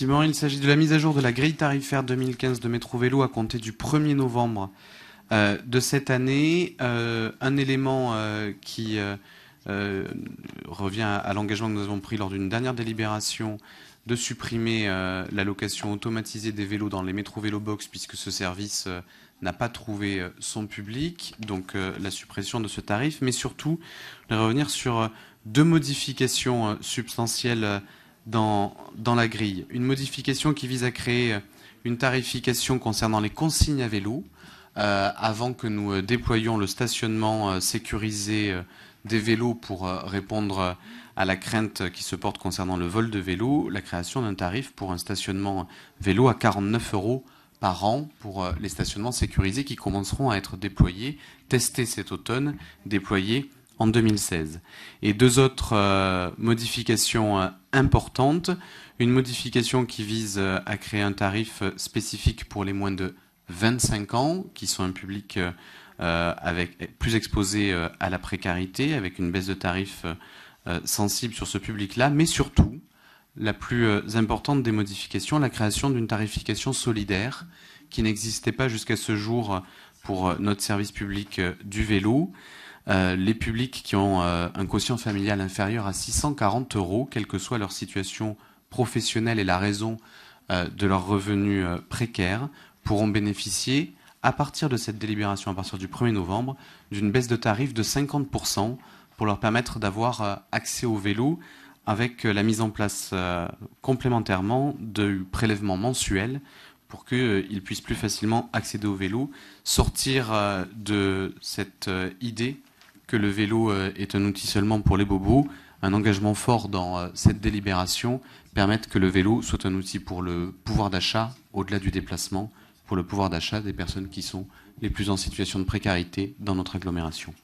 il s'agit de la mise à jour de la grille tarifaire 2015 de Métro Vélo à compter du 1er novembre euh, de cette année. Euh, un élément euh, qui revient à, l'engagement que nous avons pris lors d'une dernière délibération de supprimer l'allocation automatisée des vélos dans les métro vélo box puisque ce service n'a pas trouvé son public, donc la suppression de ce tarif. Mais surtout, je revenir sur deux modifications substantielles dans, dans la grille. Une modification qui vise à créer une tarification concernant les consignes à vélo euh, avant que nous euh, déployions le stationnement euh, sécurisé des vélos pour répondre à la crainte qui se porte concernant le vol de vélo, la création d'un tarif pour un stationnement vélo à 49 euros par an pour les stationnements sécurisés qui commenceront à être déployés, testés cet automne, déployés en 2016. Et deux autres euh, modifications euh, importantes. Une modification qui vise euh, à créer un tarif spécifique pour les moins de 25 ans, qui sont un public avec, plus exposé à la précarité, avec une baisse de tarif sensible sur ce public-là, mais surtout, la plus importante des modifications, la création d'une tarification solidaire qui n'existait pas jusqu'à ce jour pour notre service public du vélo. Euh, les publics qui ont euh, un quotient familial inférieur à 640 euros, quelle que soit leur situation professionnelle et la raison euh, de leurs revenus précaires, pourront bénéficier, à partir de cette délibération, à partir du 1er novembre, d'une baisse de tarif de 50% pour leur permettre d'avoir accès au vélo avec la mise en place complémentairement de prélèvements mensuels pour qu'ils puissent plus facilement accéder au vélo, sortir de cette idée que le vélo euh, est un outil seulement pour les bobos, un engagement fort dans euh, cette délibération permette que le vélo soit un outil pour le pouvoir d'achat, au-delà du déplacement, pour le pouvoir d'achat des personnes qui sont les plus en situation de précarité dans notre agglomération.